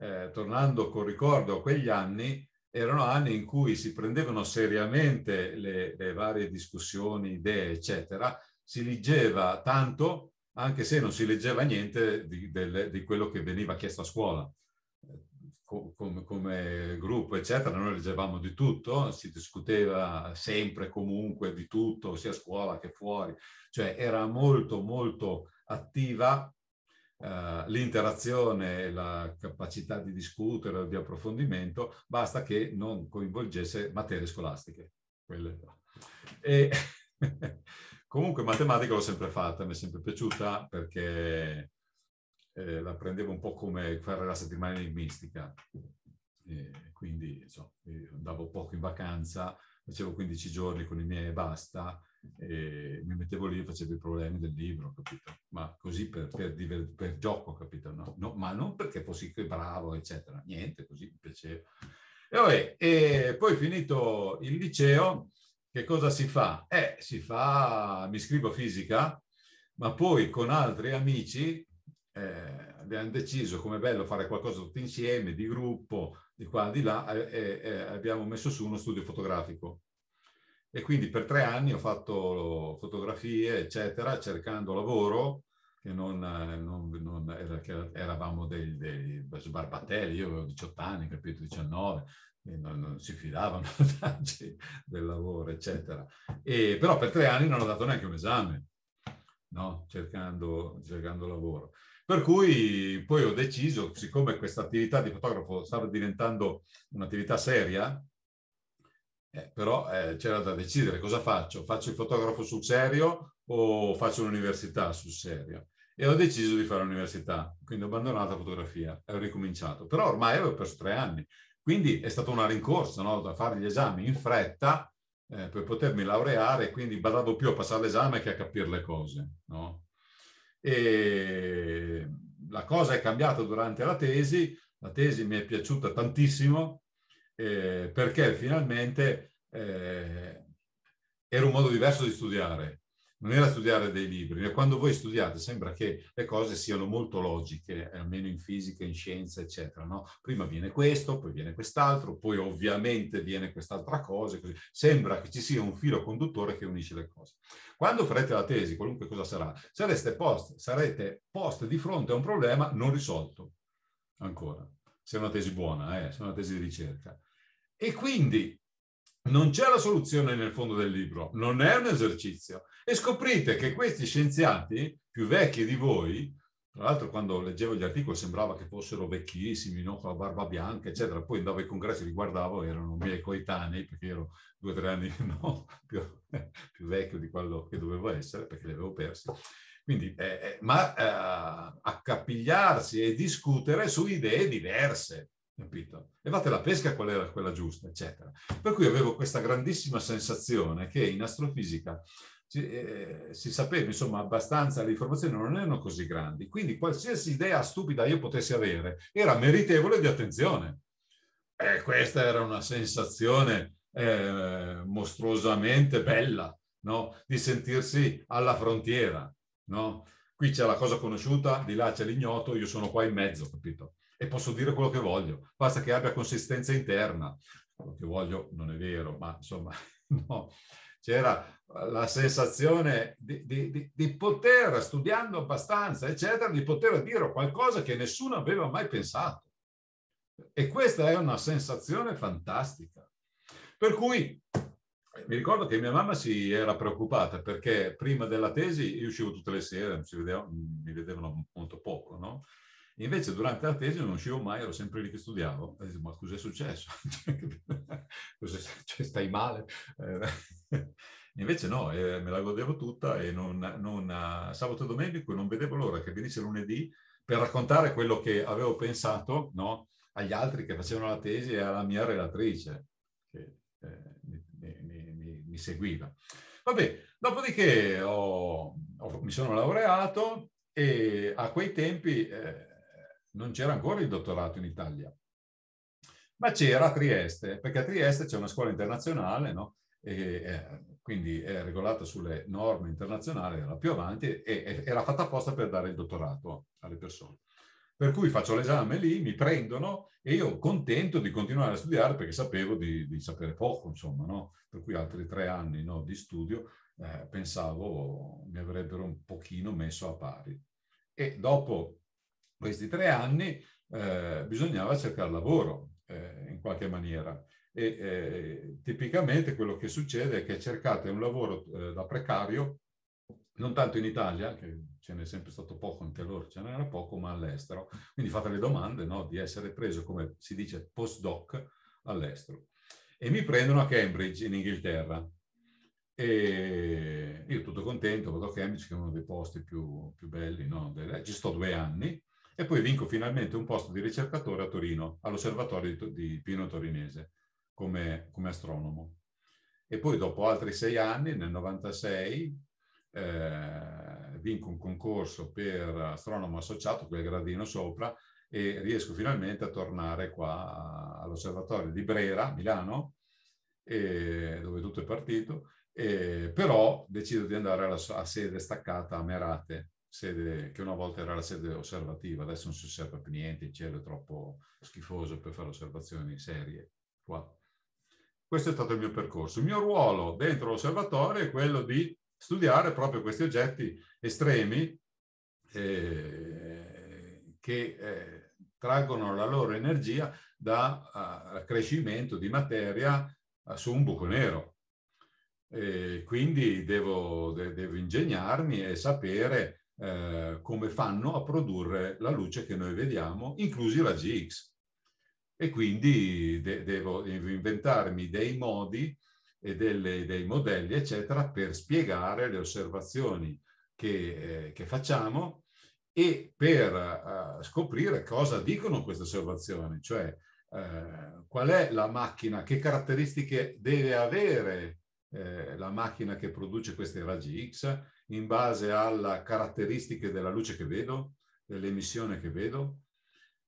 eh, tornando con ricordo a quegli anni, erano anni in cui si prendevano seriamente le, le varie discussioni, idee, eccetera, si leggeva tanto anche se non si leggeva niente di, del, di quello che veniva chiesto a scuola. Come, come, gruppo, eccetera, noi leggevamo di tutto, si discuteva sempre, comunque, di tutto, sia a scuola che fuori, cioè era molto, molto attiva eh, l'interazione, la capacità di discutere, di approfondimento, basta che non coinvolgesse materie scolastiche. Quelle. E, [LAUGHS] Comunque matematica l'ho sempre fatta, mi è sempre piaciuta perché eh, la prendevo un po' come fare la settimana enigmistica. E quindi insomma, andavo poco in vacanza, facevo 15 giorni con i miei e basta, e mi mettevo lì e facevo i problemi del libro, capito? Ma così per, per, diver- per gioco, capito? No? No, ma non perché fossi bravo, eccetera, niente, così mi piaceva. E, vabbè, e poi finito il liceo, che cosa si fa? Eh, si fa, mi scrivo fisica, ma poi con altri amici eh, abbiamo deciso come bello fare qualcosa tutti insieme, di gruppo, di qua, di là, e, e abbiamo messo su uno studio fotografico. E quindi per tre anni ho fatto fotografie, eccetera, cercando lavoro, che non, non, non era, che eravamo dei, dei sbarbatelli, io avevo 18 anni, capito, 19, non, non, si fidavano [LAUGHS] del lavoro, eccetera. E, però per tre anni non ho dato neanche un esame, no? cercando, cercando lavoro. Per cui poi ho deciso, siccome questa attività di fotografo stava diventando un'attività seria, eh, però eh, c'era da decidere cosa faccio, faccio il fotografo sul serio o faccio l'università sul serio. E ho deciso di fare l'università, quindi ho abbandonato la fotografia e ho ricominciato. Però ormai avevo perso tre anni, quindi è stata una rincorsa no? da fare gli esami in fretta eh, per potermi laureare, quindi badavo più a passare l'esame che a capire le cose. No? E la cosa è cambiata durante la tesi, la tesi mi è piaciuta tantissimo eh, perché finalmente eh, era un modo diverso di studiare non era studiare dei libri, quando voi studiate sembra che le cose siano molto logiche, eh, almeno in fisica, in scienza, eccetera. No? Prima viene questo, poi viene quest'altro, poi ovviamente viene quest'altra cosa, così. sembra che ci sia un filo conduttore che unisce le cose. Quando farete la tesi, qualunque cosa sarà, sarete posti, sarete posti di fronte a un problema non risolto ancora, se è una tesi buona, eh? se è una tesi di ricerca. E quindi non c'è la soluzione nel fondo del libro, non è un esercizio. E scoprite che questi scienziati più vecchi di voi, tra l'altro quando leggevo gli articoli sembrava che fossero vecchissimi, no? con la barba bianca, eccetera, poi andavo ai congressi e li guardavo, erano miei coetanei, perché ero due o tre anni [LAUGHS] no? più, più, vecchio di quello che dovevo essere, perché li avevo persi. Quindi, eh, eh ma eh, accapigliarsi e discutere su idee diverse, capito? E fate la pesca qual era quella giusta, eccetera. Per cui avevo questa grandissima sensazione che in astrofisica si, eh, si sapeva, insomma, abbastanza, le informazioni non erano così grandi, quindi qualsiasi idea stupida io potessi avere era meritevole di attenzione. E eh, questa era una sensazione eh, mostruosamente bella, no? Di sentirsi alla frontiera, no? Qui c'è la cosa conosciuta, di là c'è l'ignoto, io sono qua in mezzo, capito? e posso dire quello che voglio, basta che abbia consistenza interna. Quello che voglio non è vero, ma insomma, [LAUGHS] no. C'era la sensazione di, di, di, di poter, studiando abbastanza, eccetera, di poter dire qualcosa che nessuno aveva mai pensato. E questa è una sensazione fantastica. Per cui mi ricordo che mia mamma si era preoccupata perché prima della tesi io uscivo tutte le sere, mi vedevano molto poco, no? Invece durante la tesi non uscivo mai, ero sempre lì che studiavo. E dicevo, ma cos'è successo? [LAUGHS] Cioè, [LAUGHS] cos'è, cioè, stai male? Eh, [LAUGHS] invece no, eh, me la godevo tutta e non, non, eh, sabato e domenica non vedevo l'ora che venisse lunedì per raccontare quello che avevo pensato no, agli altri che facevano la tesi e alla mia relatrice che eh, mi, mi, mi, mi, seguiva. Vabbè, dopodiché ho, ho, mi sono laureato e a quei tempi... Eh, non c'era ancora il dottorato in Italia, ma c'era a Trieste, perché a Trieste c'è una scuola internazionale, no? E, eh, quindi è regolata sulle norme internazionali, era più avanti, e, e, era fatta apposta per dare il dottorato alle persone. Per cui faccio l'esame lì, mi prendono e io contento di continuare a studiare perché sapevo di, di sapere poco, insomma, no? Per cui altri tre anni no, di studio eh, pensavo mi avrebbero un pochino messo a pari. E dopo questi tre anni eh, bisognava cercare lavoro eh, in qualche maniera. E eh, tipicamente quello che succede è che cercate un lavoro eh, da precario, non tanto in Italia, che ce n'è sempre stato poco, anche loro ce n'era poco, ma all'estero. Quindi fate le domande no, di essere preso, come si dice, postdoc all'estero. E mi prendono a Cambridge, in Inghilterra. E io tutto contento, vado a Cambridge, che è uno dei posti più, più belli, no? ci sto due anni, e poi vinco finalmente un posto di ricercatore a Torino, all'Osservatorio di, di Pino Torinese, come, come, astronomo. E poi dopo altri sei anni, nel 96, eh, vinco un concorso per astronomo associato, quel gradino sopra, e riesco finalmente a tornare qua all'Osservatorio di Brera, Milano, eh, dove tutto è partito, eh, però decido di andare alla, a sede staccata a Merate, sede che una volta era la sede osservativa, adesso non si osserva più niente, il cielo è troppo schifoso per fare osservazioni serie. Qua. Questo è stato il mio percorso. Il mio ruolo dentro l'osservatorio è quello di studiare proprio questi oggetti estremi eh, che eh, traggono la loro energia dal crescimento di materia eh, su un buco nero. E quindi devo, de, devo, ingegnarmi e sapere eh, come fanno a produrre la luce che noi vediamo, inclusi la GX. E quindi de devo inventarmi dei modi e delle, dei modelli, eccetera, per spiegare le osservazioni che, eh, che facciamo e per eh, scoprire cosa dicono queste osservazioni, cioè eh, qual è la macchina, che caratteristiche deve avere eh, la macchina che produce questi raggi X in base alle caratteristiche della luce che vedo, dell'emissione che vedo.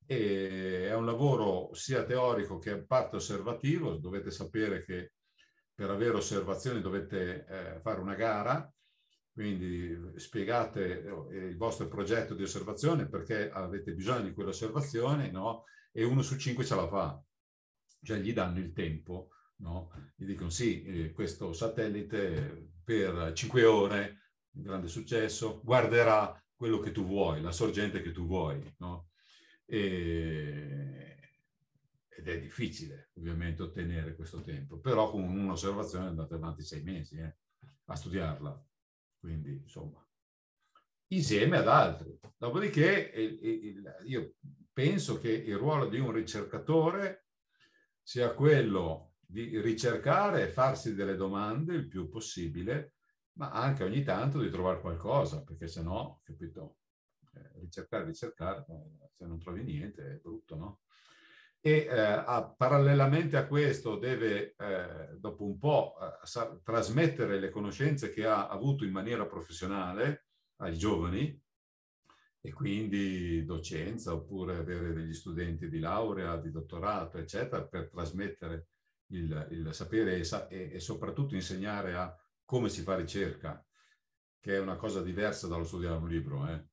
E è un lavoro sia teorico che parte osservativo. Dovete sapere che per avere osservazioni dovete eh, fare una gara, quindi spiegate eh, il vostro progetto di osservazione perché avete bisogno di quell'osservazione, no? E uno su cinque ce la fa, cioè gli danno il tempo no? gli dicono sì, eh, questo satellite per cinque ore, grande successo, guarderà quello che tu vuoi, la sorgente che tu vuoi. No? E... Ed è difficile ovviamente ottenere questo tempo, però con un'osservazione andate avanti sei mesi eh, a studiarla. Quindi insomma, insieme ad altri. Dopodiché io penso che il ruolo di un ricercatore sia quello di ricercare e farsi delle domande il più possibile, ma anche ogni tanto di trovare qualcosa, perché se no, capito, eh, ricercare, ricercare, eh, se non trovi niente è brutto, no? E eh, a, parallelamente a questo deve, eh, dopo un po', eh, sa, trasmettere le conoscenze che ha avuto in maniera professionale ai giovani, e quindi docenza oppure avere degli studenti di laurea, di dottorato, eccetera, per trasmettere il, il sapere e, e, soprattutto insegnare a come si fa ricerca, che è una cosa diversa dallo studiare un libro, eh?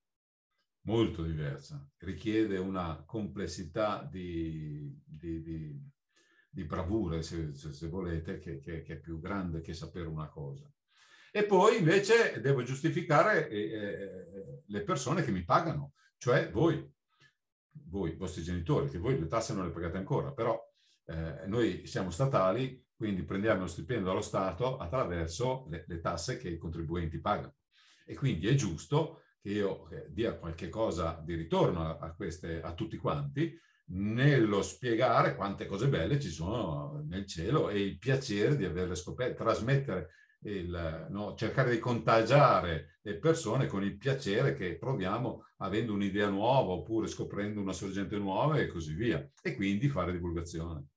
molto diversa. Richiede una complessità di, di, di, di bravura, se, se, se volete, che, che, che è più grande che sapere una cosa. E poi invece devo giustificare eh, eh, eh, le persone che mi pagano, cioè voi, voi, i vostri genitori, che voi le tasse non le pagate ancora, però eh, noi siamo statali, quindi prendiamo lo stipendio dallo Stato attraverso le, le tasse che i contribuenti pagano. E quindi è giusto che io eh, dia qualche cosa di ritorno a, queste, a tutti quanti, nello spiegare quante cose belle ci sono nel cielo e il piacere di averle scoperte, trasmettere, il, no, cercare di contagiare le persone con il piacere che proviamo avendo un'idea nuova oppure scoprendo una sorgente nuova e così via. E quindi fare divulgazione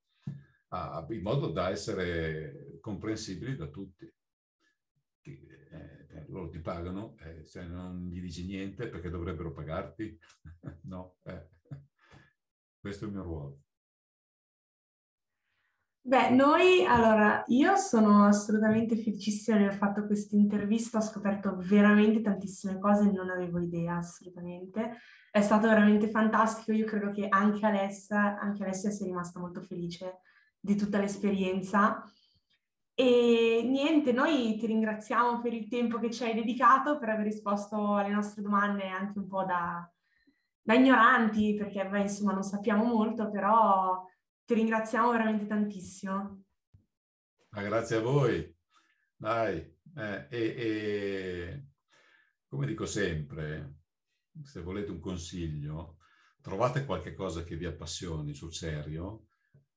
a, in modo da essere comprensibili da tutti. Che, eh, eh, loro ti pagano, eh, se non gli dici niente perché dovrebbero pagarti. [LAUGHS] no, eh. questo è il mio ruolo. Beh, noi, allora, io sono assolutamente felicissima di aver fatto questa intervista, ho scoperto veramente tantissime cose, non avevo idea assolutamente. È stato veramente fantastico, io credo che anche Alessia, anche Alessia sia rimasta molto felice di tutta l'esperienza. E niente, noi ti ringraziamo per il tempo che ci hai dedicato, per aver risposto alle nostre domande anche un po' da, da ignoranti, perché beh, insomma non sappiamo molto, però ti ringraziamo veramente tantissimo. Ma grazie a voi. Dai, eh, e, e, come dico sempre, se volete un consiglio, trovate qualche cosa che vi appassioni sul serio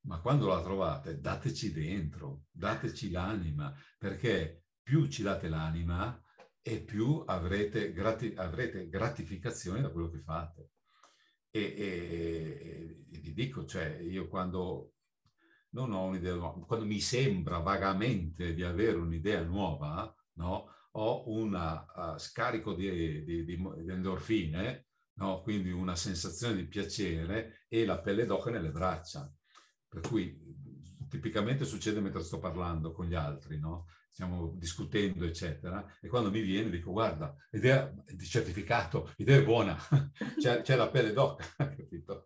ma quando la trovate dateci dentro, dateci l'anima, perché più ci date l'anima e più avrete, grati- avrete gratificazione da quello che fate. E, e, e, vi dico, cioè, io quando non ho un'idea nuova, quando mi sembra vagamente di avere un'idea nuova, no, ho un uh, eh, scarico di, di, di, di endorfine, no, quindi una sensazione di piacere e la pelle d'oca nelle braccia per cui tipicamente succede mentre sto parlando con gli altri, no? stiamo discutendo, eccetera, e quando mi viene dico guarda, l'idea di certificato, l'idea è buona, [LAUGHS] c'è, c'è, la pelle d'oca, [LAUGHS] capito?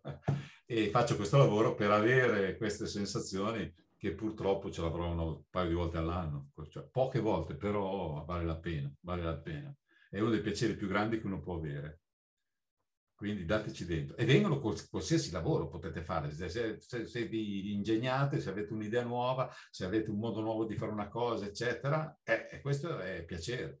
E faccio questo lavoro per avere queste sensazioni che purtroppo ce l'avrò un paio di volte all'anno, cioè, poche volte, però vale la pena, vale la pena. È uno dei piaceri più grandi che uno può avere. Quindi dateci dentro. E vengono qualsiasi lavoro potete fare, se, se, se, vi ingegnate, se avete un'idea nuova, se avete un modo nuovo di fare una cosa, eccetera, eh, questo è piacere.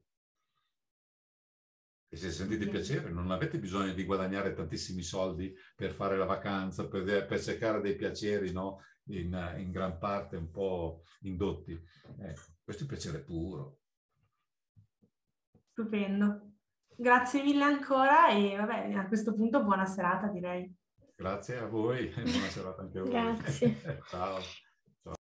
E se sentite piacere, non avete bisogno di guadagnare tantissimi soldi per fare la vacanza, per, per cercare dei piaceri, no? In, in, gran parte un po' indotti. Ecco, questo è piacere puro. Stupendo. Grazie mille ancora e vabbè, a questo punto buona serata direi. Grazie a voi, buona serata anche a voi. Grazie. [LAUGHS] Ciao.